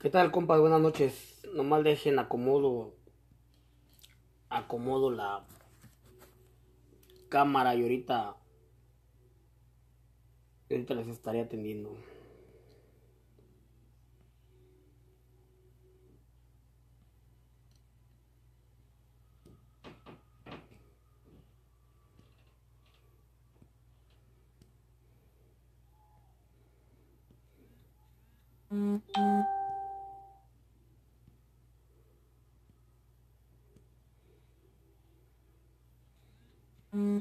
¿Qué tal, compa? Buenas noches. Nomás dejen acomodo. Acomodo la cámara y ahorita. Ahorita les estaré atendiendo. Mm. Mm-hmm.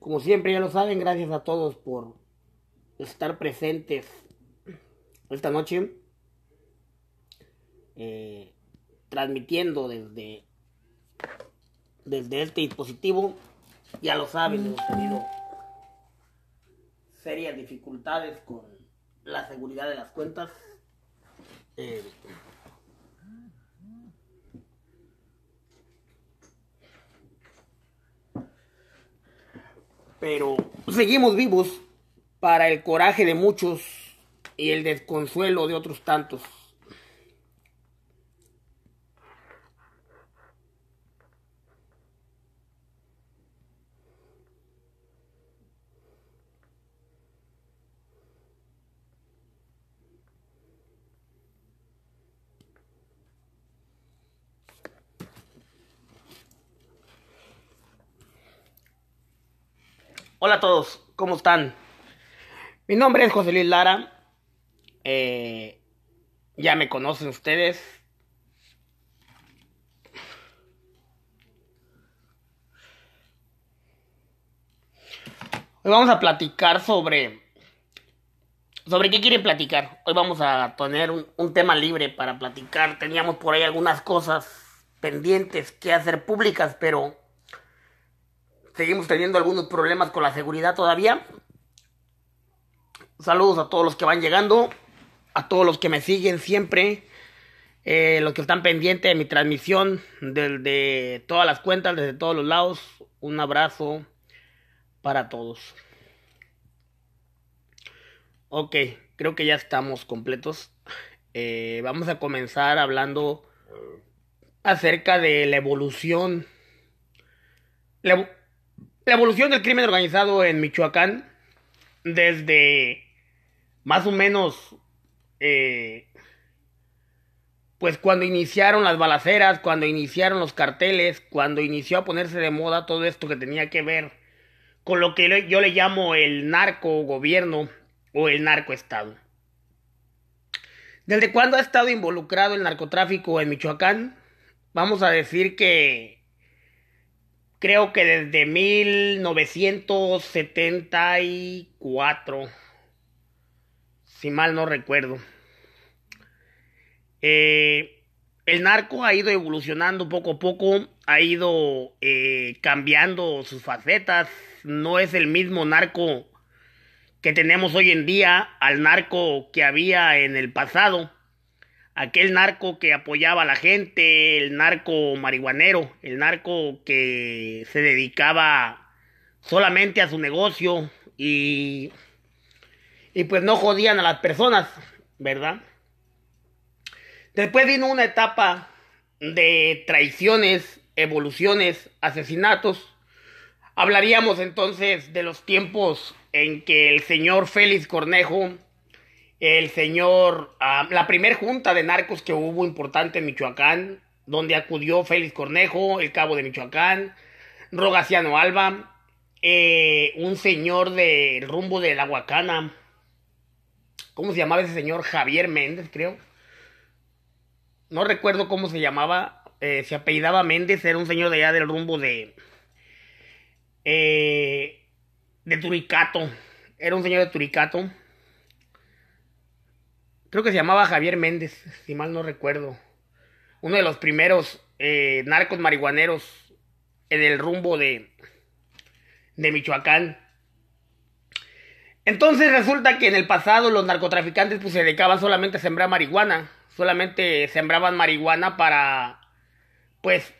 Como siempre ya lo saben, gracias a todos por estar presentes esta noche. Eh, transmitiendo desde, desde este dispositivo. Ya lo saben, hemos tenido serias dificultades con la seguridad de las cuentas. Eh, Pero seguimos vivos para el coraje de muchos y el desconsuelo de otros tantos. Hola a todos, ¿cómo están? Mi nombre es José Luis Lara. Eh, ya me conocen ustedes. Hoy vamos a platicar sobre... ¿Sobre qué quieren platicar? Hoy vamos a tener un tema libre para platicar. Teníamos por ahí algunas cosas pendientes que hacer públicas, pero seguimos teniendo algunos problemas con la seguridad todavía. Saludos a todos los que van llegando, a todos los que me siguen siempre, eh, los que están pendientes de mi transmisión desde todas las cuentas, desde todos los lados. Un abrazo para todos. Ok, creo que ya estamos completos. Eh, vamos a comenzar hablando acerca de la evolución. La, la evolución del crimen organizado en Michoacán desde más o menos eh, pues cuando iniciaron las balaceras, cuando iniciaron los carteles, cuando inició a ponerse de moda todo esto que tenía que ver con lo que yo le llamo el narco gobierno o el narco estado ¿Desde cuándo ha estado involucrado el narcotráfico en Michoacán? Vamos a decir que creo que desde 1974, si mal no recuerdo. Eh, el narco ha ido evolucionando poco a poco, ha ido eh, cambiando sus facetas, no es el mismo narco que tenemos hoy en día al narco que había en el pasado aquel narco que apoyaba a la gente, el narco marihuanero, el narco que se dedicaba solamente a su negocio y, y pues no jodían a las personas, ¿verdad? Después vino una etapa de traiciones, evoluciones, asesinatos. Hablaríamos entonces de los tiempos en que el señor Félix Cornejo el señor, ah, la primer junta de narcos que hubo importante en Michoacán, donde acudió Félix Cornejo, el cabo de Michoacán, Rogaciano Alba, eh, un señor del rumbo de la Huacana, ¿cómo se llamaba ese señor? Javier Méndez, creo. No recuerdo cómo se llamaba, eh, se apellidaba Méndez, era un señor de allá del rumbo de... Eh, de Turicato, era un señor de Turicato creo que se llamaba Javier Méndez, si mal no recuerdo, uno de los primeros eh, narcos marihuaneros en el rumbo de, de Michoacán. Entonces resulta que en el pasado los narcotraficantes pues, se dedicaban solamente a sembrar marihuana, solamente sembraban marihuana para, pues,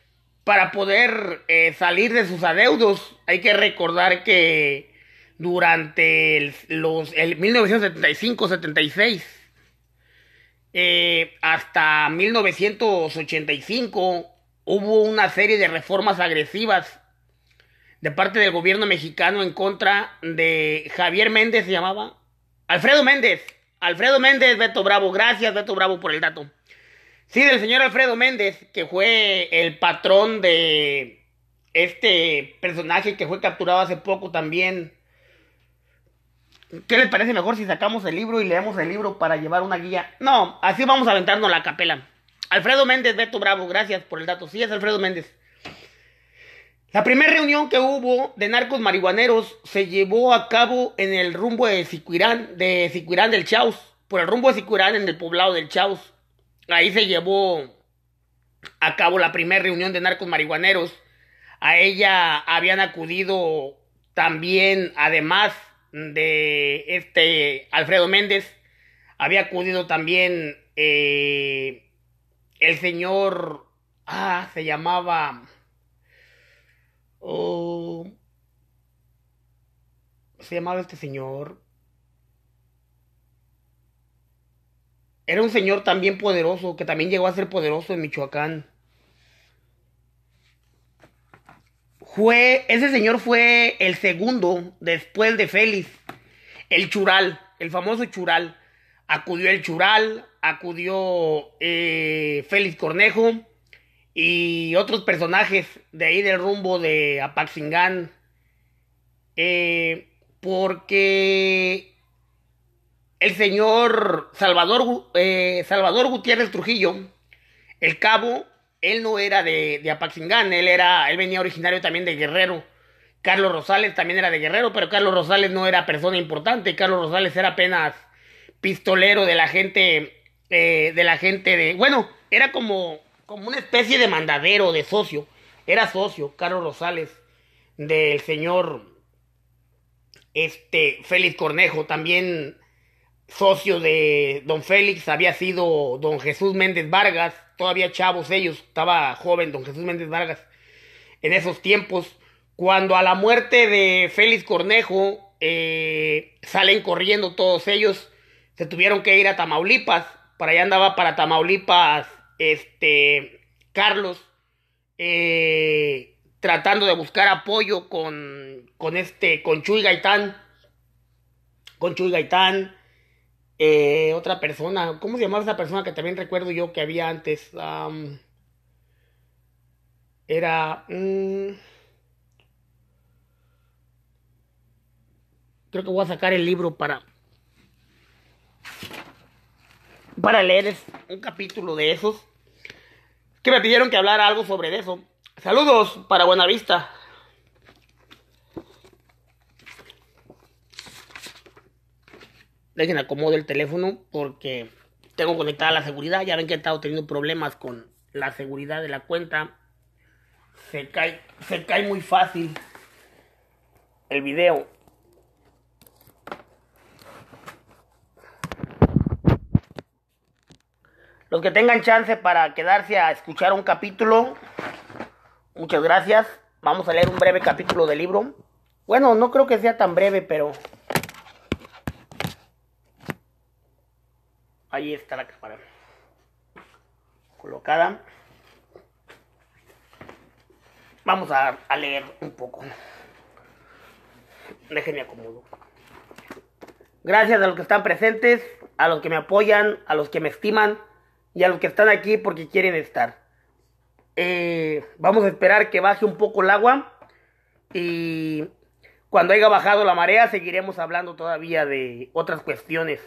para poder eh, salir de sus adeudos. Hay que recordar que durante el, los, el 1975-76 eh, hasta 1985 hubo una serie de reformas agresivas de parte del gobierno mexicano en contra de Javier Méndez, se llamaba. Alfredo Méndez. Alfredo Méndez, Beto Bravo. Gracias, Beto Bravo, por el dato. Sí, del señor Alfredo Méndez, que fue el patrón de este personaje que fue capturado hace poco también ¿Qué les parece mejor si sacamos el libro y leemos el libro para llevar una guía? No, así vamos a aventarnos la capela. Alfredo Méndez, Beto Bravo, gracias por el dato. Sí, es Alfredo Méndez. La primera reunión que hubo de narcos marihuaneros se llevó a cabo en el rumbo de Sicuirán, de Sicuirán del Chaus, por el rumbo de Sicuirán en el poblado del Chaus. Ahí se llevó a cabo la primera reunión de narcos marihuaneros. A ella habían acudido también, además, de este Alfredo Méndez. Había acudido también eh, el señor, ah, se llamaba, oh, se llamaba este señor. Era un señor también poderoso, que también llegó a ser poderoso en Michoacán. ese señor fue el segundo después de Félix. El Chural, el famoso Chural. Acudió el Chural, acudió eh, Félix Cornejo y otros personajes de ahí del rumbo de Apaxingán. Eh, porque el señor Salvador, eh, Salvador Gutiérrez Trujillo, el cabo, él no era de, Apaxingán, él, era, él venía originario también de Guerrero. Carlos Rosales también era de Guerrero, pero Carlos Rosales no era persona importante. Carlos Rosales era apenas pistolero de la gente, eh, de la gente de... Bueno, era como, como una especie de mandadero, de socio. Era socio, Carlos Rosales, del señor este, Félix Cornejo, también socio de don Félix, había sido don Jesús Méndez Vargas todavía chavos ellos, estaba joven don Jesús Méndez Vargas en esos tiempos, cuando a la muerte de Félix Cornejo eh, salen corriendo todos ellos, se tuvieron que ir a Tamaulipas, para allá andaba para Tamaulipas este Carlos eh, tratando de buscar apoyo con, este con Chuy Gaitán con Chuy Gaitán eh, otra persona, ¿cómo se llamaba esa persona que también recuerdo yo que había antes? era... Mm, creo que voy a sacar el libro para... Para leer un capítulo de esos. Que me pidieron que hablara algo sobre eso. Saludos para Buenavista. Dejen acomodo el teléfono porque tengo conectada la seguridad. Ya ven que he estado teniendo problemas con la seguridad de la cuenta. Se cae, se cae muy fácil el video. Los que tengan chance para quedarse a escuchar un capítulo, muchas gracias. Vamos a leer un breve capítulo del libro. Bueno, no creo que sea tan breve, pero Ahí está la cámara. Colocada. Vamos a, leer un poco. Déjenme acomodo. Gracias a los que están presentes, a los que me apoyan, a los que me estiman y a los que están aquí porque quieren estar. Eh, vamos a esperar que baje un poco el agua y cuando haya bajado la marea seguiremos hablando todavía de otras cuestiones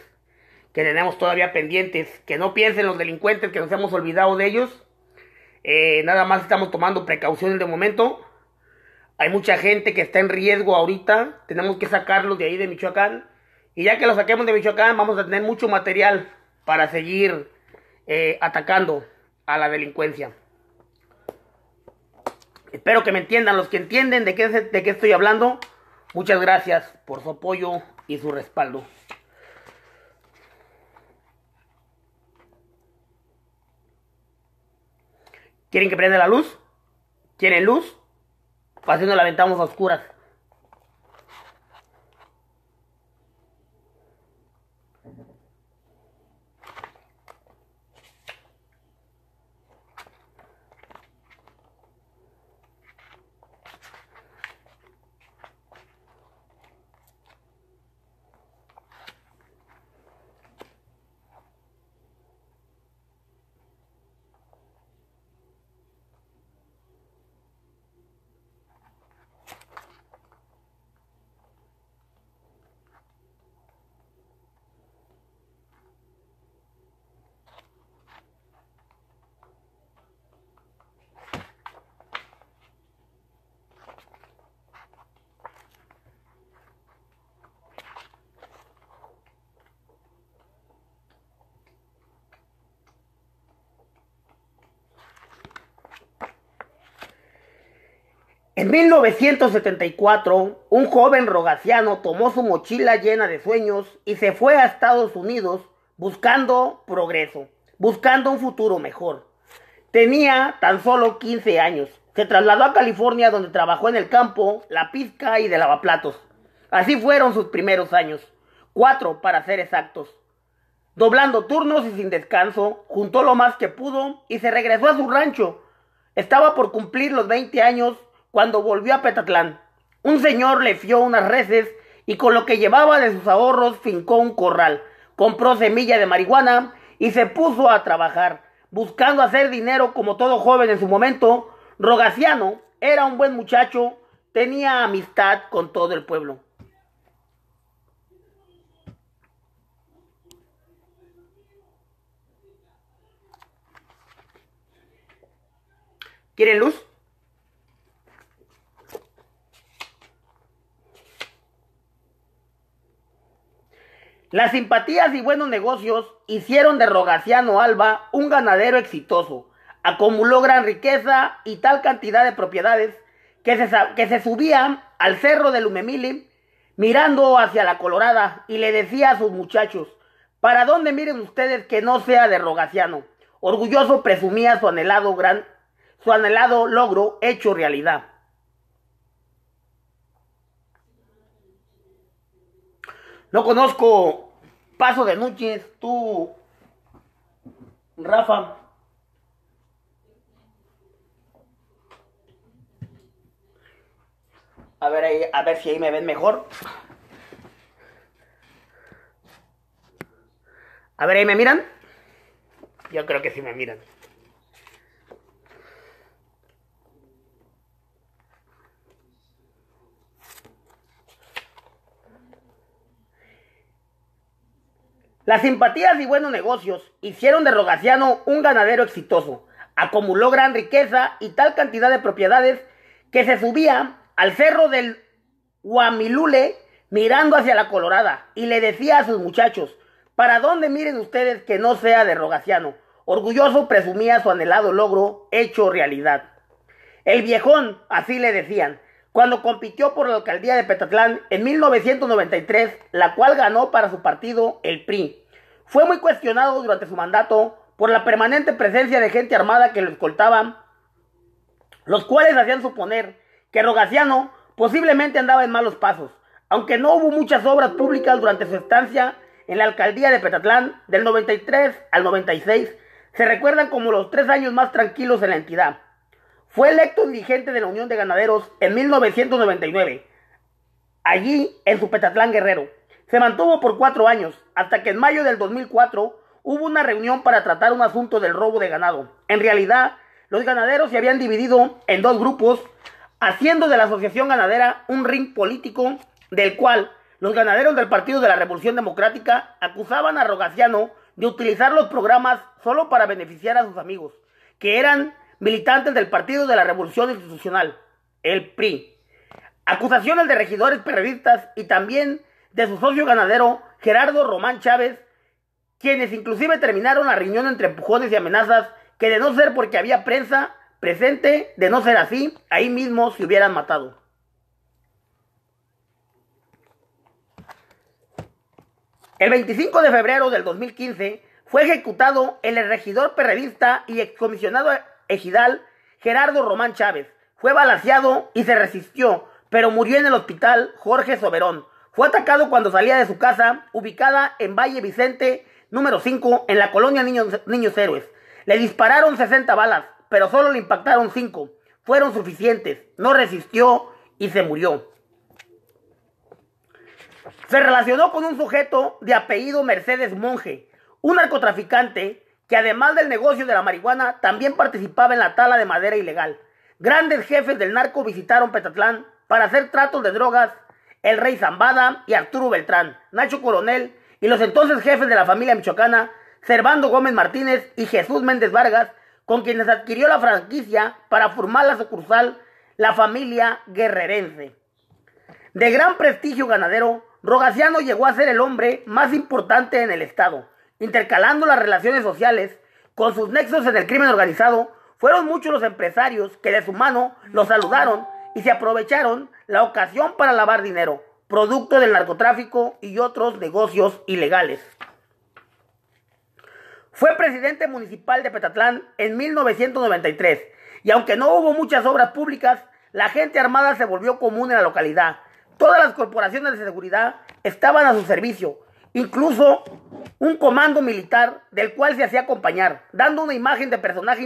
que tenemos todavía pendientes. Que no piensen los delincuentes que nos hemos olvidado de ellos. Eh, nada más estamos tomando precauciones de momento. Hay mucha gente que está en riesgo ahorita. Tenemos que sacarlos de ahí de Michoacán. Y ya que los saquemos de Michoacán, vamos a tener mucho material para seguir eh, atacando a la delincuencia. Espero que me entiendan. Los que entienden de qué, de qué estoy hablando, muchas gracias por su apoyo y su respaldo. ¿Quieren que prenda la luz? ¿Quieren luz? Pasando pues la a oscuras. En 1974, un joven rogaciano tomó su mochila llena de sueños y se fue a Estados Unidos buscando progreso, buscando un futuro mejor. Tenía tan solo 15 años. Se trasladó a California donde trabajó en el campo, la pizca y de lavaplatos. Así fueron sus primeros años, cuatro para ser exactos. Doblando turnos y sin descanso, juntó lo más que pudo y se regresó a su rancho. Estaba por cumplir los 20 años cuando volvió a Petatlán. Un señor le fió unas reses y con lo que llevaba de sus ahorros fincó un corral, compró semilla de marihuana y se puso a trabajar, buscando hacer dinero como todo joven en su momento. Rogaciano era un buen muchacho, tenía amistad con todo el pueblo. ¿Quieren luz? Las simpatías y buenos negocios hicieron de Rogaciano Alba un ganadero exitoso. Acumuló gran riqueza y tal cantidad de propiedades que se, subía al cerro de Lumemili mirando hacia la Colorada y le decía a sus muchachos, ¿para dónde miren ustedes que no sea de Rogaciano? Orgulloso presumía su anhelado gran, su anhelado logro hecho realidad. No conozco Paso de Núñez, tú, Rafa. A ver, ahí, a ver si ahí me ven mejor. A ver, ahí me miran. Yo creo que sí me miran. Las simpatías y buenos negocios hicieron de Rogaciano un ganadero exitoso. Acumuló gran riqueza y tal cantidad de propiedades que se subía al cerro del Huamilule mirando hacia la Colorada y le decía a sus muchachos, ¿para dónde miren ustedes que no sea de Rogaciano? Orgulloso presumía su anhelado logro hecho realidad. El viejón, así le decían, cuando compitió por la alcaldía de Petatlán en 1993, la cual ganó para su partido, el PRI. Fue muy cuestionado durante su mandato por la permanente presencia de gente armada que lo escoltaba, los cuales hacían suponer que Rogaciano posiblemente andaba en malos pasos, aunque no hubo muchas obras públicas durante su estancia en la alcaldía de Petatlán del 93 al 96, se recuerdan como los tres años más tranquilos en la entidad. Fue electo dirigente de la Unión de Ganaderos en 1999, allí en su Petatlán Guerrero. Se mantuvo por cuatro años, hasta que en mayo del 2004 hubo una reunión para tratar un asunto del robo de ganado. En realidad, los ganaderos se habían dividido en dos grupos, haciendo de la Asociación Ganadera un ring político del cual los ganaderos del Partido de la Revolución Democrática acusaban a Rogaciano de utilizar los programas solo para beneficiar a sus amigos, que eran militantes del Partido de la Revolución Institucional, el PRI. Acusaciones de regidores periodistas y también de su socio ganadero Gerardo Román Chávez, quienes inclusive terminaron la reunión entre empujones y amenazas que de no ser porque había prensa presente, de no ser así, ahí mismo se hubieran matado. El 25 de febrero del 2015 fue ejecutado el regidor perrevista y excomisionado Ejidal, Gerardo Román Chávez. Fue balaseado y se resistió, pero murió en el hospital Jorge Soberón. Fue atacado cuando salía de su casa, ubicada en Valle Vicente, número 5, en la colonia Niños, Héroes. Le dispararon 60 balas, pero solo le impactaron 5. Fueron suficientes, no resistió y se murió. Se relacionó con un sujeto de apellido Mercedes Monje, un narcotraficante que además del negocio de la marihuana, también participaba en la tala de madera ilegal. Grandes jefes del narco visitaron Petatlán para hacer tratos de drogas, el rey Zambada y Arturo Beltrán, Nacho Coronel y los entonces jefes de la familia michoacana, Servando Gómez Martínez y Jesús Méndez Vargas, con quienes adquirió la franquicia para formar la sucursal La Familia Guerrerense. De gran prestigio ganadero, Rogaciano llegó a ser el hombre más importante en el estado intercalando las relaciones sociales con sus nexos en el crimen organizado, fueron muchos los empresarios que de su mano los saludaron y se aprovecharon la ocasión para lavar dinero, producto del narcotráfico y otros negocios ilegales. Fue presidente municipal de Petatlán en 1993 y aunque no hubo muchas obras públicas, la gente armada se volvió común en la localidad. Todas las corporaciones de seguridad estaban a su servicio incluso un comando militar del cual se hacía acompañar, dando una imagen de personaje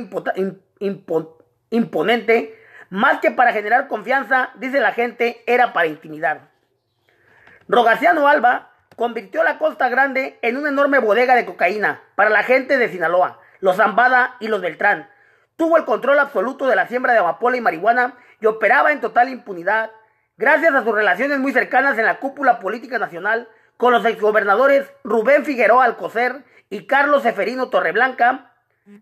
imponente, más que para generar confianza, dice la gente, era para intimidar. Rogaciano Alba convirtió la Costa Grande en una enorme bodega de cocaína para la gente de Sinaloa, los Zambada y los Beltrán. Tuvo el control absoluto de la siembra de amapola y marihuana y operaba en total impunidad. Gracias a sus relaciones muy cercanas en la cúpula política nacional, con los exgobernadores Rubén Figueroa Alcocer y Carlos Eferino Torreblanca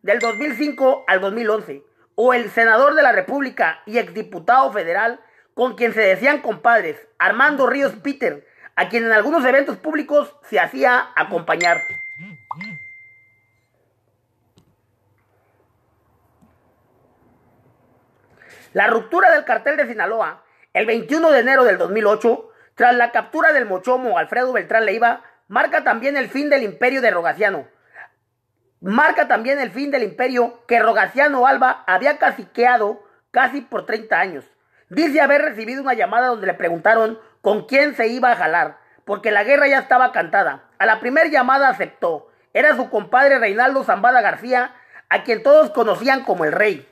del 2005 al 2011, o el senador de la República y exdiputado federal con quien se decían compadres, Armando Ríos Peter, a quien en algunos eventos públicos se hacía acompañar. La ruptura del cartel de Sinaloa el 21 de enero del 2008 tras la captura del mochomo Alfredo Beltrán Leiva, marca también el fin del imperio de Rogaciano. Marca también el fin del imperio que Rogaciano Alba había caciqueado casi por 30 años. Dice haber recibido una llamada donde le preguntaron con quién se iba a jalar, porque la guerra ya estaba cantada. A la primera llamada aceptó. Era su compadre Reinaldo Zambada García, a quien todos conocían como el rey.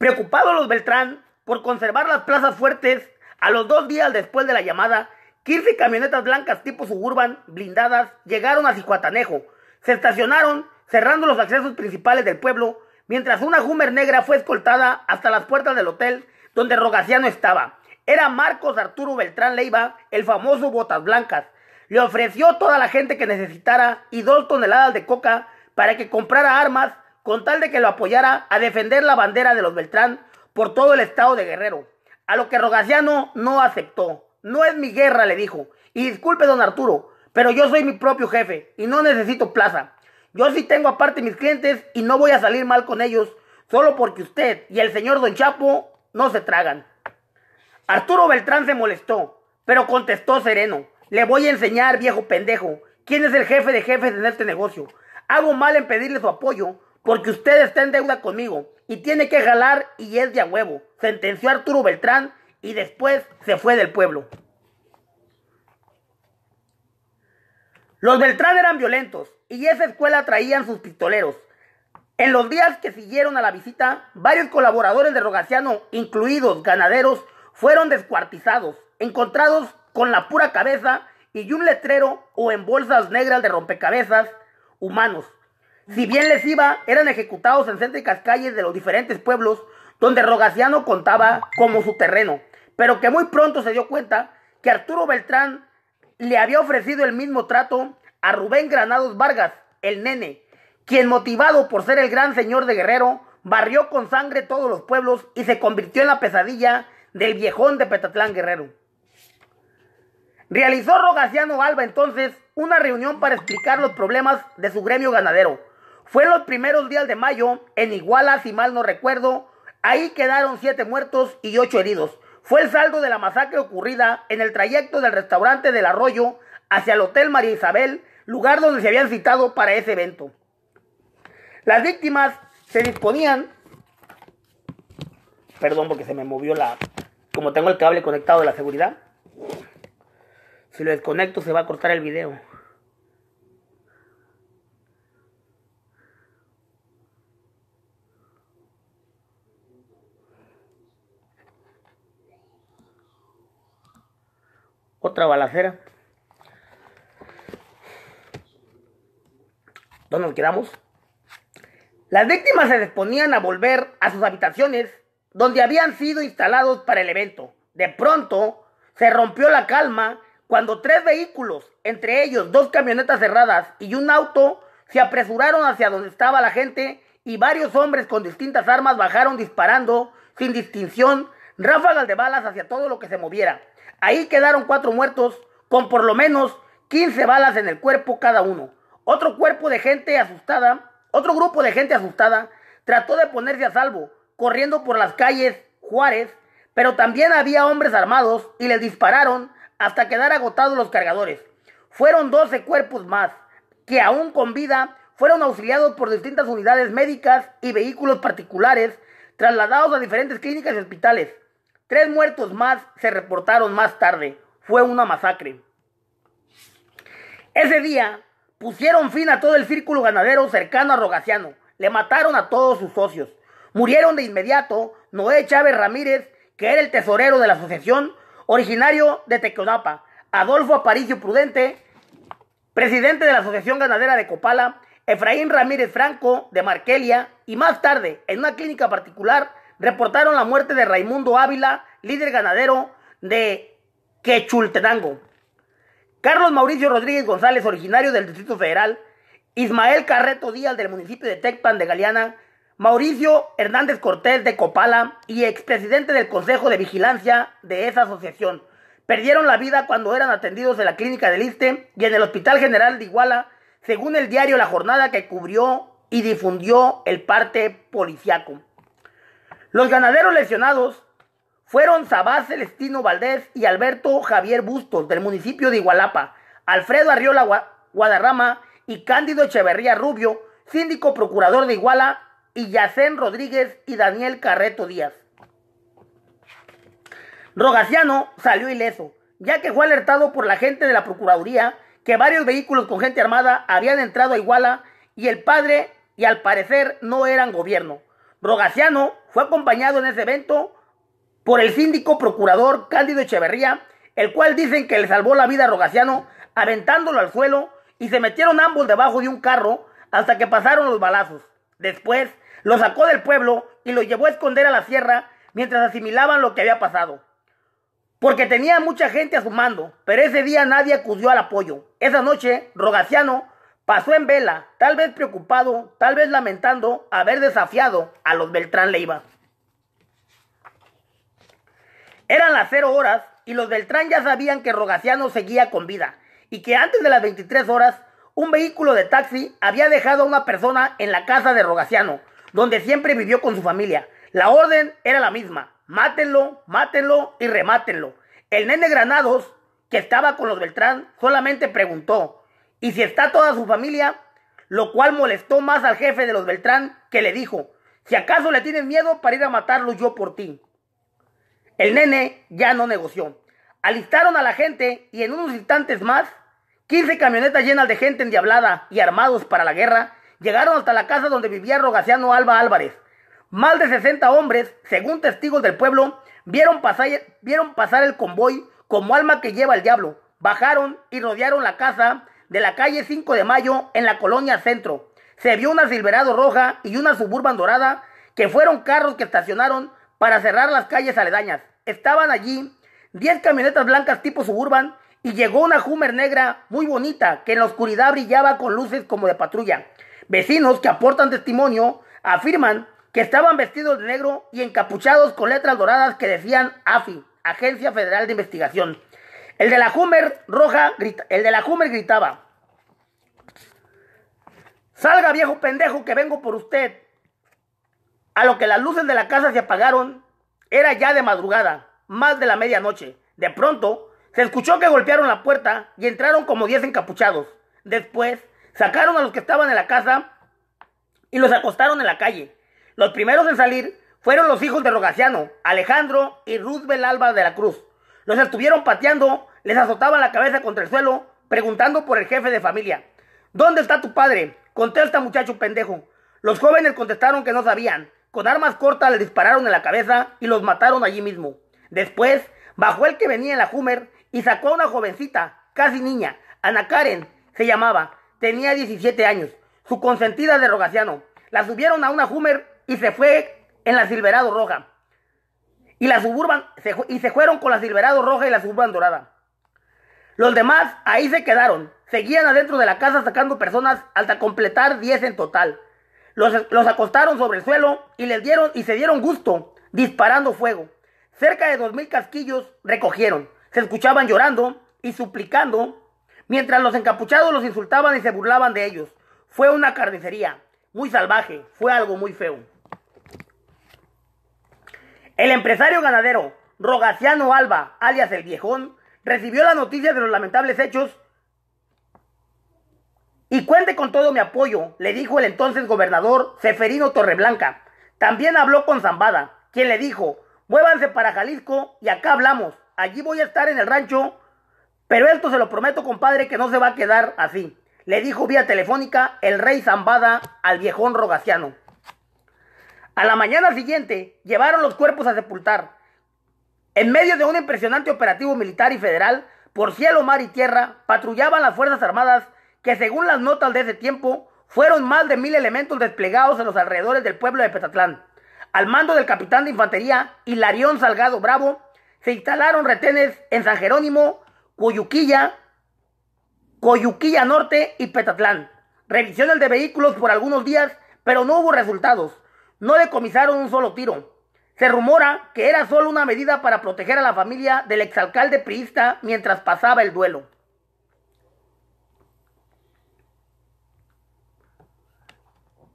Preocupados los Beltrán por conservar las plazas fuertes, a los dos días después de la llamada, 15 camionetas blancas tipo suburban, blindadas, llegaron a Cihuatanejo. Se estacionaron, cerrando los accesos principales del pueblo, mientras una Hummer negra fue escoltada hasta las puertas del hotel donde Rogaciano estaba. Era Marcos Arturo Beltrán Leiva, el famoso Botas Blancas. Le ofreció toda la gente que necesitara y dos toneladas de coca para que comprara armas con tal de que lo apoyara a defender la bandera de los Beltrán por todo el estado de Guerrero, a lo que Rogaciano no aceptó. No es mi guerra, le dijo. Y disculpe, don Arturo, pero yo soy mi propio jefe y no necesito plaza. Yo sí tengo aparte mis clientes y no voy a salir mal con ellos solo porque usted y el señor don Chapo no se tragan. Arturo Beltrán se molestó, pero contestó sereno. Le voy a enseñar, viejo pendejo, quién es el jefe de jefes en este negocio. Hago mal en pedirle su apoyo porque usted está en deuda conmigo y tiene que jalar y es de a huevo, sentenció Arturo Beltrán y después se fue del pueblo. Los Beltrán eran violentos y esa escuela traían sus pistoleros. En los días que siguieron a la visita, varios colaboradores de Rogaciano, incluidos ganaderos, fueron descuartizados, encontrados con la pura cabeza y un letrero o en bolsas negras de rompecabezas humanos. Si bien les iba, eran ejecutados en céntricas calles de los diferentes pueblos donde Rogaciano contaba como su terreno, pero que muy pronto se dio cuenta que Arturo Beltrán le había ofrecido el mismo trato a Rubén Granados Vargas, el nene, quien motivado por ser el gran señor de Guerrero, barrió con sangre todos los pueblos y se convirtió en la pesadilla del viejón de Petatlán Guerrero. Realizó Rogaciano Alba entonces una reunión para explicar los problemas de su gremio ganadero, fue en los primeros días de mayo, en Iguala, si mal no recuerdo, ahí quedaron siete muertos y ocho heridos. Fue el saldo de la masacre ocurrida en el trayecto del restaurante del arroyo hacia el Hotel María Isabel, lugar donde se habían citado para ese evento. Las víctimas se disponían... Perdón porque se me movió la... Como tengo el cable conectado de la seguridad. Si lo desconecto se va a cortar el video. Otra balacera. ¿Dónde nos quedamos? Las víctimas se disponían a volver a sus habitaciones donde habían sido instalados para el evento. De pronto se rompió la calma cuando tres vehículos, entre ellos dos camionetas cerradas y un auto, se apresuraron hacia donde estaba la gente y varios hombres con distintas armas bajaron disparando sin distinción ráfagas de balas hacia todo lo que se moviera. Ahí quedaron cuatro muertos con por lo menos 15 balas en el cuerpo cada uno. Otro cuerpo de gente asustada, otro grupo de gente asustada trató de ponerse a salvo, corriendo por las calles Juárez, pero también había hombres armados y les dispararon hasta quedar agotados los cargadores. Fueron 12 cuerpos más que aún con vida fueron auxiliados por distintas unidades médicas y vehículos particulares trasladados a diferentes clínicas y hospitales. Tres muertos más se reportaron más tarde. Fue una masacre. Ese día pusieron fin a todo el círculo ganadero cercano a Rogaciano. Le mataron a todos sus socios. Murieron de inmediato Noé Chávez Ramírez, que era el tesorero de la asociación, originario de Teconapa. Adolfo Aparicio Prudente, presidente de la Asociación Ganadera de Copala, Efraín Ramírez Franco de Marquelia y más tarde, en una clínica particular, reportaron la muerte de Raimundo Ávila, líder ganadero de Quechultenango. Carlos Mauricio Rodríguez González, originario del Distrito Federal. Ismael Carreto Díaz, del municipio de Tecpan de Galeana. Mauricio Hernández Cortés de Copala y expresidente del Consejo de Vigilancia de esa asociación. Perdieron la vida cuando eran atendidos en la clínica de Iste y en el Hospital General de Iguala, según el diario La Jornada que cubrió y difundió el parte policiaco. Los ganaderos lesionados fueron Sabás Celestino Valdés y Alberto Javier Bustos del municipio de Igualapa, Alfredo Arriola Guadarrama y Cándido Echeverría Rubio, síndico procurador de Iguala, y Yacén Rodríguez y Daniel Carreto Díaz. Rogaciano salió ileso, ya que fue alertado por la gente de la Procuraduría que varios vehículos con gente armada habían entrado a Iguala y el padre, y al parecer no eran gobierno. Rogaciano fue acompañado en ese evento por el síndico procurador Cándido Echeverría, el cual dicen que le salvó la vida a Rogaciano aventándolo al suelo y se metieron ambos debajo de un carro hasta que pasaron los balazos. Después lo sacó del pueblo y lo llevó a esconder a la sierra mientras asimilaban lo que había pasado. Porque tenía mucha gente a su mando, pero ese día nadie acudió al apoyo. Esa noche, Rogaciano Pasó en vela, tal vez preocupado, tal vez lamentando haber desafiado a los Beltrán Leiva. Eran las cero horas y los Beltrán ya sabían que Rogaciano seguía con vida y que antes de las 23 horas un vehículo de taxi había dejado a una persona en la casa de Rogaciano, donde siempre vivió con su familia. La orden era la misma, mátenlo, mátenlo y remátenlo. El nene Granados, que estaba con los Beltrán, solamente preguntó, y si está toda su familia, lo cual molestó más al jefe de los Beltrán, que le dijo, si acaso le tienes miedo para ir a matarlo yo por ti. El nene ya no negoció. Alistaron a la gente y en unos instantes más, 15 camionetas llenas de gente endiablada y armados para la guerra llegaron hasta la casa donde vivía Rogaciano Alba Álvarez. Más de 60 hombres, según testigos del pueblo, vieron pasar el convoy como alma que lleva el diablo. Bajaron y rodearon la casa de la calle 5 de Mayo en la colonia Centro. Se vio una Silverado roja y una Suburban dorada que fueron carros que estacionaron para cerrar las calles aledañas. Estaban allí 10 camionetas blancas tipo Suburban y llegó una Hummer negra muy bonita que en la oscuridad brillaba con luces como de patrulla. Vecinos que aportan testimonio afirman que estaban vestidos de negro y encapuchados con letras doradas que decían AFI, Agencia Federal de Investigación. El de la Hummer roja, el de la gritaba. Salga viejo pendejo que vengo por usted. A lo que las luces de la casa se apagaron, era ya de madrugada, más de la medianoche. De pronto, se escuchó que golpearon la puerta y entraron como diez encapuchados. Después, sacaron a los que estaban en la casa y los acostaron en la calle. Los primeros en salir fueron los hijos de Rogaciano, Alejandro y Ruzbel Alba de la Cruz. Los estuvieron pateando les azotaba la cabeza contra el suelo, preguntando por el jefe de familia. ¿Dónde está tu padre? Contesta, muchacho pendejo. Los jóvenes contestaron que no sabían. Con armas cortas le dispararon en la cabeza y los mataron allí mismo. Después, bajó el que venía en la Hummer y sacó a una jovencita, casi niña, Ana Karen, se llamaba, tenía 17 años, su consentida de Rogaciano. La subieron a una Hummer y se fue en la Silverado Roja. Y la Suburban, y se fueron con la Silverado Roja y la Suburban Dorada. Los demás ahí se quedaron. Seguían adentro de la casa sacando personas hasta completar 10 en total. Los, los, acostaron sobre el suelo y les dieron y se dieron gusto disparando fuego. Cerca de dos mil casquillos recogieron. Se escuchaban llorando y suplicando mientras los encapuchados los insultaban y se burlaban de ellos. Fue una carnicería muy salvaje, fue algo muy feo. El empresario ganadero Rogaciano Alba, alias el Viejón, recibió la noticia de los lamentables hechos y cuente con todo mi apoyo, le dijo el entonces gobernador Seferino Torreblanca. También habló con Zambada, quien le dijo, muévanse para Jalisco y acá hablamos, allí voy a estar en el rancho, pero esto se lo prometo compadre que no se va a quedar así, le dijo vía telefónica el rey Zambada al viejón rogaciano. A la mañana siguiente llevaron los cuerpos a sepultar. En medio de un impresionante operativo militar y federal, por cielo, mar y tierra, patrullaban las Fuerzas Armadas que según las notas de ese tiempo, fueron más de mil elementos desplegados en los alrededores del pueblo de Petatlán. Al mando del capitán de infantería Hilarión Salgado Bravo, se instalaron retenes en San Jerónimo, Coyuquilla, Coyuquilla Norte y Petatlán. Revisiones de vehículos por algunos días, pero no hubo resultados. No decomisaron un solo tiro. Se rumora que era solo una medida para proteger a la familia del exalcalde priista mientras pasaba el duelo.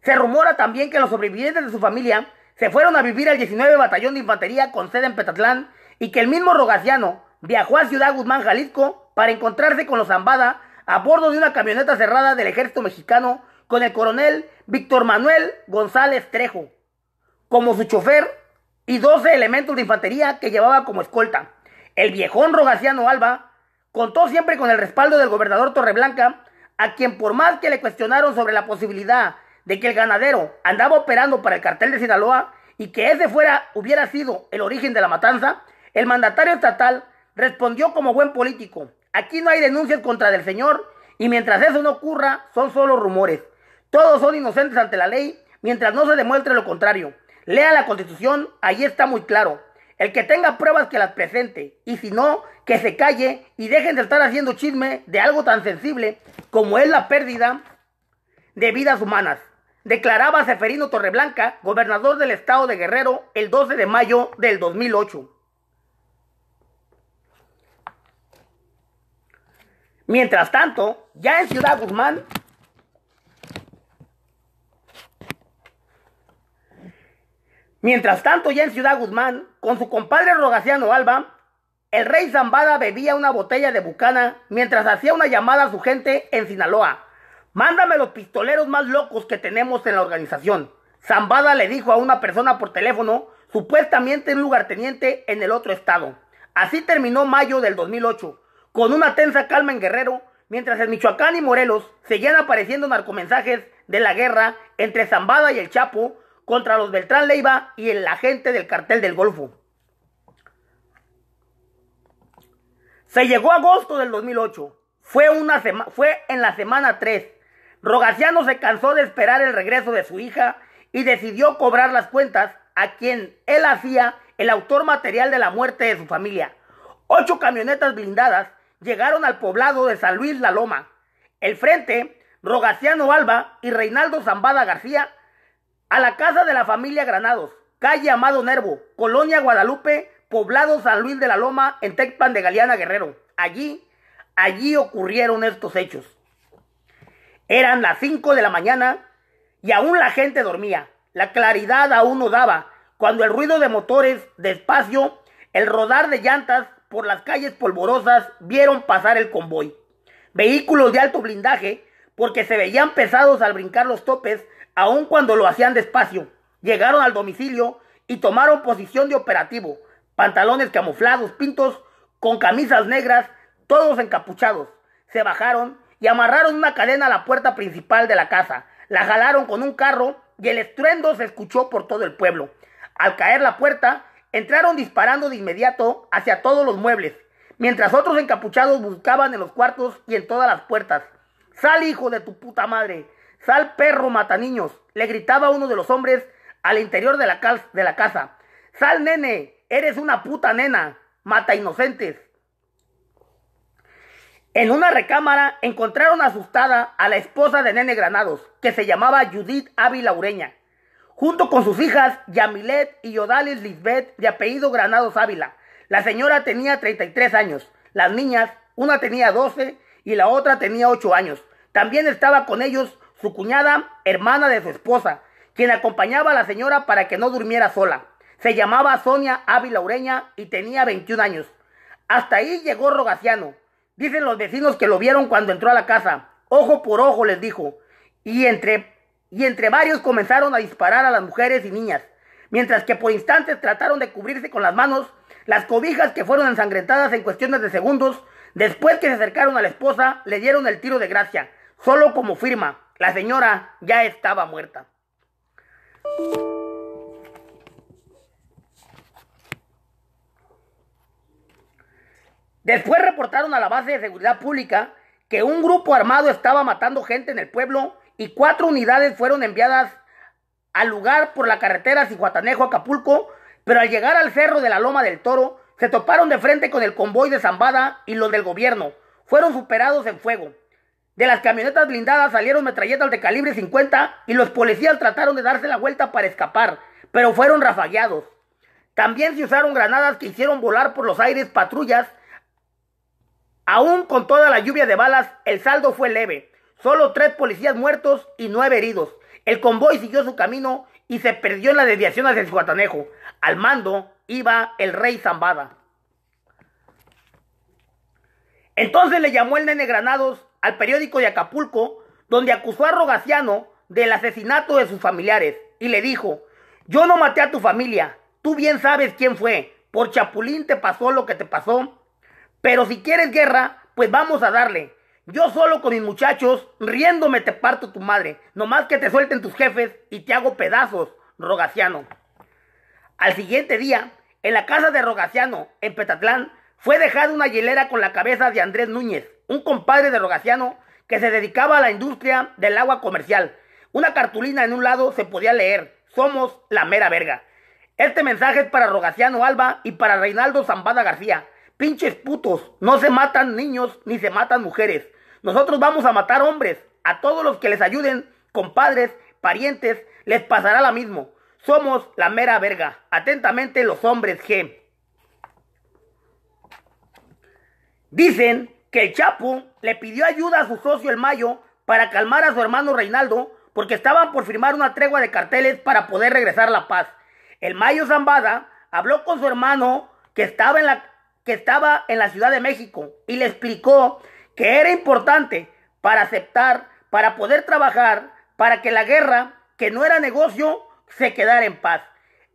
Se rumora también que los sobrevivientes de su familia se fueron a vivir al 19 Batallón de Infantería con sede en Petatlán y que el mismo Rogaciano viajó a Ciudad Guzmán, Jalisco, para encontrarse con los Zambada a bordo de una camioneta cerrada del ejército mexicano con el coronel Víctor Manuel González Trejo como su chofer y 12 elementos de infantería que llevaba como escolta. El viejón Rogaciano Alba contó siempre con el respaldo del gobernador Torreblanca, a quien por más que le cuestionaron sobre la posibilidad de que el ganadero andaba operando para el cartel de Sinaloa y que ese fuera hubiera sido el origen de la matanza, el mandatario estatal respondió como buen político, aquí no hay denuncias contra del señor y mientras eso no ocurra son solo rumores. Todos son inocentes ante la ley mientras no se demuestre lo contrario. Lea la constitución, ahí está muy claro. El que tenga pruebas que las presente y si no, que se calle y dejen de estar haciendo chisme de algo tan sensible como es la pérdida de vidas humanas. Declaraba Seferino Torreblanca, gobernador del estado de Guerrero, el 12 de mayo del 2008. Mientras tanto, ya en Ciudad Guzmán, Mientras tanto, ya en Ciudad Guzmán, con su compadre Rogaciano Alba, el rey Zambada bebía una botella de bucana mientras hacía una llamada a su gente en Sinaloa. Mándame los pistoleros más locos que tenemos en la organización. Zambada le dijo a una persona por teléfono, supuestamente un lugarteniente en el otro estado. Así terminó mayo del 2008, con una tensa calma en Guerrero, mientras en Michoacán y Morelos seguían apareciendo narcomensajes de la guerra entre Zambada y el Chapo, contra los Beltrán Leiva y el agente del cartel del Golfo. Se llegó agosto del 2008. Fue, una fue en la semana 3. Rogaciano se cansó de esperar el regreso de su hija y decidió cobrar las cuentas a quien él hacía el autor material de la muerte de su familia. Ocho camionetas blindadas llegaron al poblado de San Luis La Loma. El frente, Rogaciano Alba y Reinaldo Zambada García a la casa de la familia Granados, calle Amado Nervo, Colonia Guadalupe, poblado San Luis de la Loma, en Tecpan de Galeana Guerrero. Allí, allí ocurrieron estos hechos. Eran las 5 de la mañana y aún la gente dormía. La claridad aún no daba cuando el ruido de motores despacio, el rodar de llantas por las calles polvorosas vieron pasar el convoy. Vehículos de alto blindaje, porque se veían pesados al brincar los topes, aun cuando lo hacían despacio, llegaron al domicilio y tomaron posición de operativo. Pantalones camuflados, pintos, con camisas negras, todos encapuchados. Se bajaron y amarraron una cadena a la puerta principal de la casa. La jalaron con un carro y el estruendo se escuchó por todo el pueblo. Al caer la puerta, entraron disparando de inmediato hacia todos los muebles, mientras otros encapuchados buscaban en los cuartos y en todas las puertas. Sal, hijo de tu puta madre, Sal perro, mata niños, le gritaba uno de los hombres al interior de la, de la casa. Sal nene, eres una puta nena, mata inocentes. En una recámara encontraron asustada a la esposa de Nene Granados, que se llamaba Judith Ávila Ureña, junto con sus hijas Yamilet y Odalis Lisbeth, de apellido Granados Ávila. La señora tenía 33 años, las niñas, una tenía 12 y la otra tenía 8 años. También estaba con ellos su cuñada, hermana de su esposa, quien acompañaba a la señora para que no durmiera sola. Se llamaba Sonia Ávila Ureña y tenía 21 años. Hasta ahí llegó Rogaciano. Dicen los vecinos que lo vieron cuando entró a la casa. Ojo por ojo les dijo. Y entre, y entre varios comenzaron a disparar a las mujeres y niñas. Mientras que por instantes trataron de cubrirse con las manos, las cobijas que fueron ensangrentadas en cuestiones de segundos, después que se acercaron a la esposa, le dieron el tiro de gracia, solo como firma. La señora ya estaba muerta. Después reportaron a la base de seguridad pública que un grupo armado estaba matando gente en el pueblo y cuatro unidades fueron enviadas al lugar por la carretera Cihuatanejo-Acapulco, pero al llegar al cerro de la Loma del Toro, se toparon de frente con el convoy de Zambada y los del gobierno. Fueron superados en fuego. De las camionetas blindadas salieron metralletas de calibre 50 y los policías trataron de darse la vuelta para escapar, pero fueron rafagueados. También se usaron granadas que hicieron volar por los aires patrullas. Aún con toda la lluvia de balas, el saldo fue leve. Solo tres policías muertos y nueve heridos. El convoy siguió su camino y se perdió en la desviación hacia Guatanejo. Al mando iba el rey Zambada. Entonces le llamó el nene Granados al periódico de Acapulco, donde acusó a Rogaciano del asesinato de sus familiares y le dijo, yo no maté a tu familia, tú bien sabes quién fue, por Chapulín te pasó lo que te pasó, pero si quieres guerra, pues vamos a darle. Yo solo con mis muchachos, riéndome te parto tu madre, nomás que te suelten tus jefes y te hago pedazos, Rogaciano. Al siguiente día, en la casa de Rogaciano, en Petatlán, fue dejada una hielera con la cabeza de Andrés Núñez, un compadre de Rogaciano que se dedicaba a la industria del agua comercial. Una cartulina en un lado se podía leer, somos la mera verga. Este mensaje es para Rogaciano Alba y para Reinaldo Zambada García. Pinches putos, no se matan niños ni se matan mujeres. Nosotros vamos a matar hombres. A todos los que les ayuden, compadres, parientes, les pasará lo mismo. Somos la mera verga. Atentamente los hombres G. Dicen que el Chapo le pidió ayuda a su socio el Mayo para calmar a su hermano Reinaldo porque estaban por firmar una tregua de carteles para poder regresar la paz. El Mayo Zambada habló con su hermano que estaba en la, que estaba en la Ciudad de México y le explicó que era importante para aceptar, para poder trabajar, para que la guerra, que no era negocio, se quedara en paz.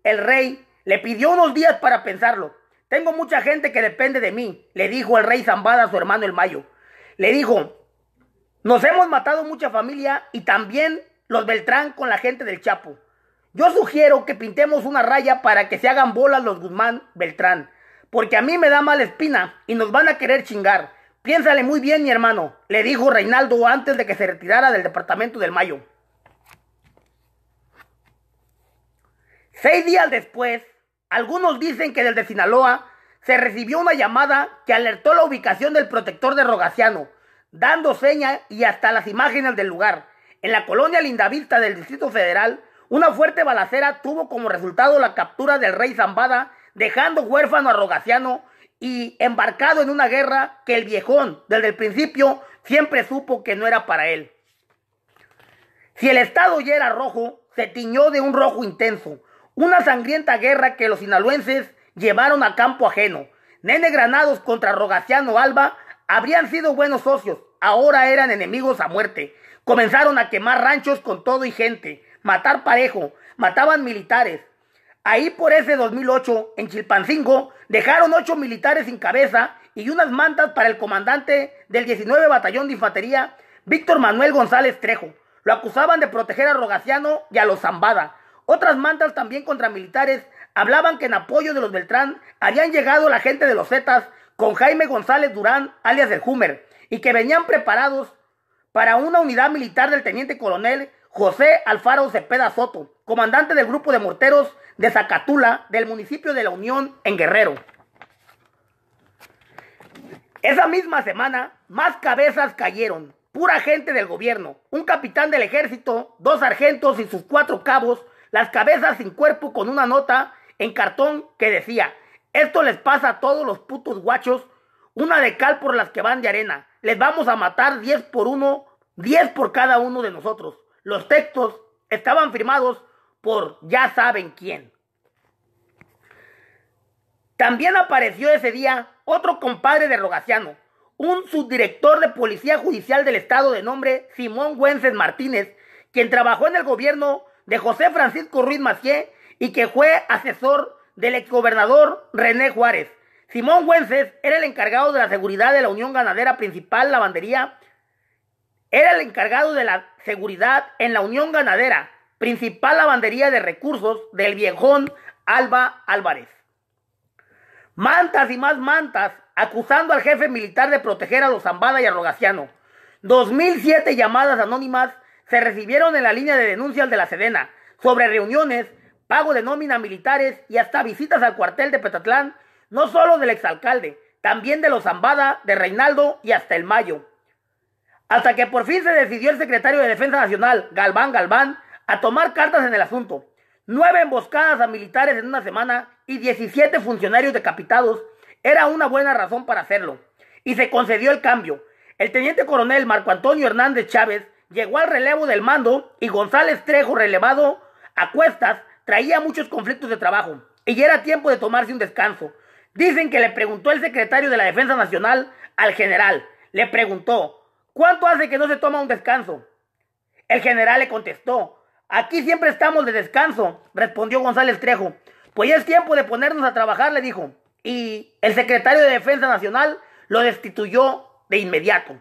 El rey le pidió unos días para pensarlo, tengo mucha gente que depende de mí, le dijo el rey Zambada a su hermano el Mayo. Le dijo, nos hemos matado mucha familia y también los Beltrán con la gente del Chapo. Yo sugiero que pintemos una raya para que se hagan bolas los Guzmán Beltrán, porque a mí me da mala espina y nos van a querer chingar. Piénsale muy bien, mi hermano, le dijo Reinaldo antes de que se retirara del departamento del Mayo. Seis días después, algunos dicen que desde Sinaloa se recibió una llamada que alertó la ubicación del protector de Rogaciano, dando señas y hasta las imágenes del lugar. En la colonia Lindavista del Distrito Federal, una fuerte balacera tuvo como resultado la captura del rey Zambada, dejando huérfano a Rogaciano y embarcado en una guerra que el viejón desde el principio siempre supo que no era para él. Si el Estado ya era rojo, se tiñó de un rojo intenso, una sangrienta guerra que los sinaloenses llevaron a campo ajeno. Nene Granados contra Rogaciano Alba habrían sido buenos socios, ahora eran enemigos a muerte. Comenzaron a quemar ranchos con todo y gente, matar parejo, mataban militares. Ahí por ese 2008, en Chilpancingo, dejaron ocho militares sin cabeza y unas mantas para el comandante del 19 Batallón de Infantería, Víctor Manuel González Trejo. Lo acusaban de proteger a Rogaciano y a los Zambada. Otras mantas también contra militares hablaban que en apoyo de los Beltrán habían llegado la gente de los Zetas con Jaime González Durán, alias el Humer, y que venían preparados para una unidad militar del teniente coronel José Alfaro Cepeda Soto, comandante del grupo de morteros de Zacatula del municipio de La Unión en Guerrero. Esa misma semana, más cabezas cayeron, pura gente del gobierno, un capitán del ejército, dos sargentos y sus cuatro cabos, las cabezas sin cuerpo con una nota en cartón que decía, esto les pasa a todos los putos guachos, una de cal por las que van de arena, les vamos a matar 10 por uno, 10 por cada uno de nosotros. Los textos estaban firmados por ya saben quién. También apareció ese día otro compadre de Rogaciano, un subdirector de Policía Judicial del Estado de nombre Simón Güences Martínez, quien trabajó en el gobierno de José Francisco Ruiz Macié y que fue asesor del exgobernador René Juárez. Simón Güences era el encargado de la seguridad de la Unión Ganadera Principal Lavandería. Era el encargado de la seguridad en la Unión Ganadera Principal Lavandería de Recursos del viejón Alba Álvarez. Mantas y más mantas acusando al jefe militar de proteger a los Zambada y a Rogaciano. 2007 llamadas anónimas se recibieron en la línea de denuncias de la Sedena sobre reuniones, pago de nómina militares y hasta visitas al cuartel de Petatlán, no solo del exalcalde, también de los Zambada, de Reinaldo y hasta el Mayo. Hasta que por fin se decidió el secretario de Defensa Nacional, Galván Galván, a tomar cartas en el asunto. Nueve emboscadas a militares en una semana y 17 funcionarios decapitados era una buena razón para hacerlo. Y se concedió el cambio. El teniente coronel Marco Antonio Hernández Chávez llegó al relevo del mando y González Trejo, relevado a cuestas, traía muchos conflictos de trabajo y ya era tiempo de tomarse un descanso. Dicen que le preguntó el secretario de la Defensa Nacional al general, le preguntó, ¿cuánto hace que no se toma un descanso? El general le contestó, aquí siempre estamos de descanso, respondió González Trejo. Pues ya es tiempo de ponernos a trabajar, le dijo. Y el secretario de Defensa Nacional lo destituyó de inmediato.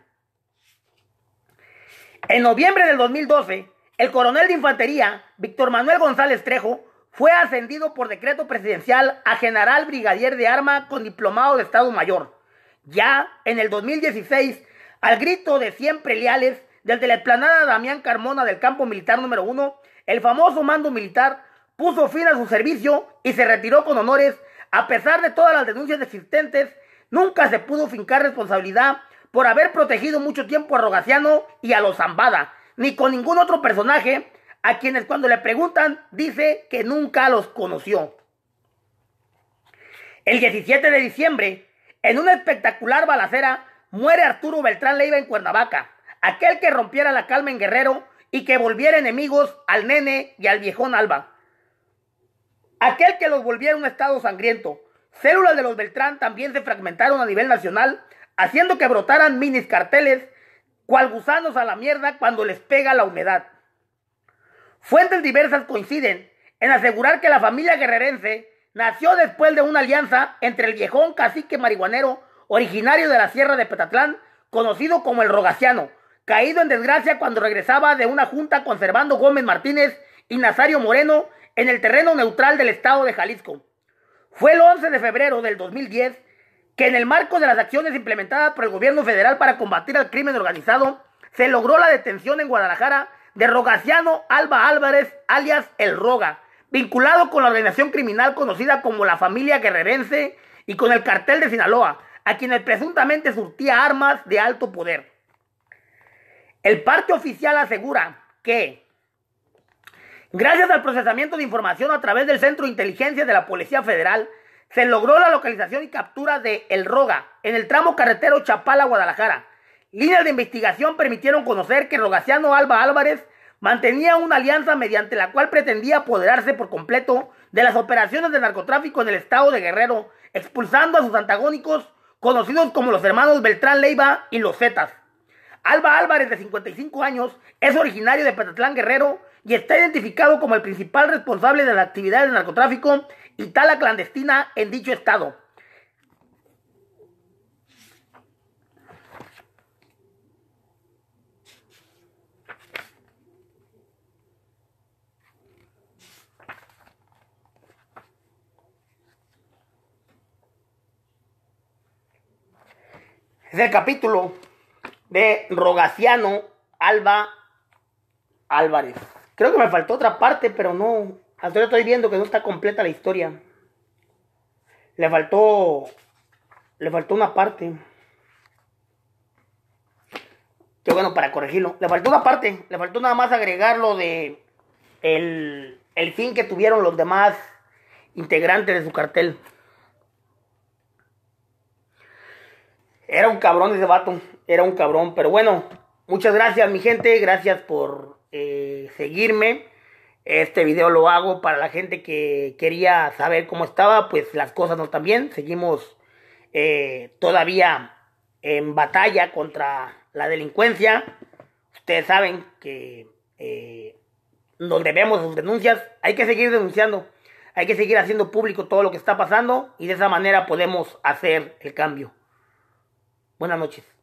En noviembre del 2012, el coronel de infantería, Víctor Manuel González Trejo, fue ascendido por decreto presidencial a general brigadier de arma con diplomado de Estado Mayor. Ya en el 2016, al grito de siempre leales, desde la explanada Damián Carmona del campo militar número 1, el famoso mando militar puso fin a su servicio y se retiró con honores. A pesar de todas las denuncias existentes, nunca se pudo fincar responsabilidad por haber protegido mucho tiempo a Rogaciano y a los Zambada, ni con ningún otro personaje a quienes cuando le preguntan dice que nunca los conoció. El 17 de diciembre, en una espectacular balacera, muere Arturo Beltrán Leiva en Cuernavaca, aquel que rompiera la calma en Guerrero y que volviera enemigos al nene y al viejón Alba. Aquel que los volviera un estado sangriento. Células de los Beltrán también se fragmentaron a nivel nacional haciendo que brotaran minis carteles, cual gusanos a la mierda cuando les pega la humedad. Fuentes diversas coinciden en asegurar que la familia guerrerense nació después de una alianza entre el viejón cacique marihuanero originario de la sierra de Petatlán, conocido como el Rogaciano, caído en desgracia cuando regresaba de una junta conservando Gómez Martínez y Nazario Moreno en el terreno neutral del estado de Jalisco. Fue el 11 de febrero del 2010 que en el marco de las acciones implementadas por el gobierno federal para combatir al crimen organizado, se logró la detención en Guadalajara de Rogaciano Alba Álvarez, alias El Roga, vinculado con la organización criminal conocida como la familia guerrerense y con el cartel de Sinaloa, a quienes presuntamente surtía armas de alto poder. El parte oficial asegura que, gracias al procesamiento de información a través del Centro de Inteligencia de la Policía Federal, se logró la localización y captura de El Roga en el tramo carretero Chapala-Guadalajara. Líneas de investigación permitieron conocer que Rogaciano Alba Álvarez mantenía una alianza mediante la cual pretendía apoderarse por completo de las operaciones de narcotráfico en el estado de Guerrero, expulsando a sus antagónicos conocidos como los hermanos Beltrán Leiva y los Zetas. Alba Álvarez, de 55 años, es originario de Petatlán Guerrero y está identificado como el principal responsable de las actividades de narcotráfico y tala clandestina en dicho estado. Es el capítulo de Rogaciano Alba Álvarez. Creo que me faltó otra parte, pero no, ahora estoy viendo que no está completa la historia. Le faltó. Le faltó una parte. Qué bueno para corregirlo. Le faltó una parte. Le faltó nada más agregar lo de. El, el fin que tuvieron los demás integrantes de su cartel. Era un cabrón ese vato. Era un cabrón. Pero bueno, muchas gracias, mi gente. Gracias por eh, seguirme. Este video lo hago para la gente que quería saber cómo estaba, pues las cosas no están bien. Seguimos eh, todavía en batalla contra la delincuencia. Ustedes saben que donde eh, nos debemos sus denuncias. Hay que seguir denunciando. Hay que seguir haciendo público todo lo que está pasando y de esa manera podemos hacer el cambio. Buenas noches.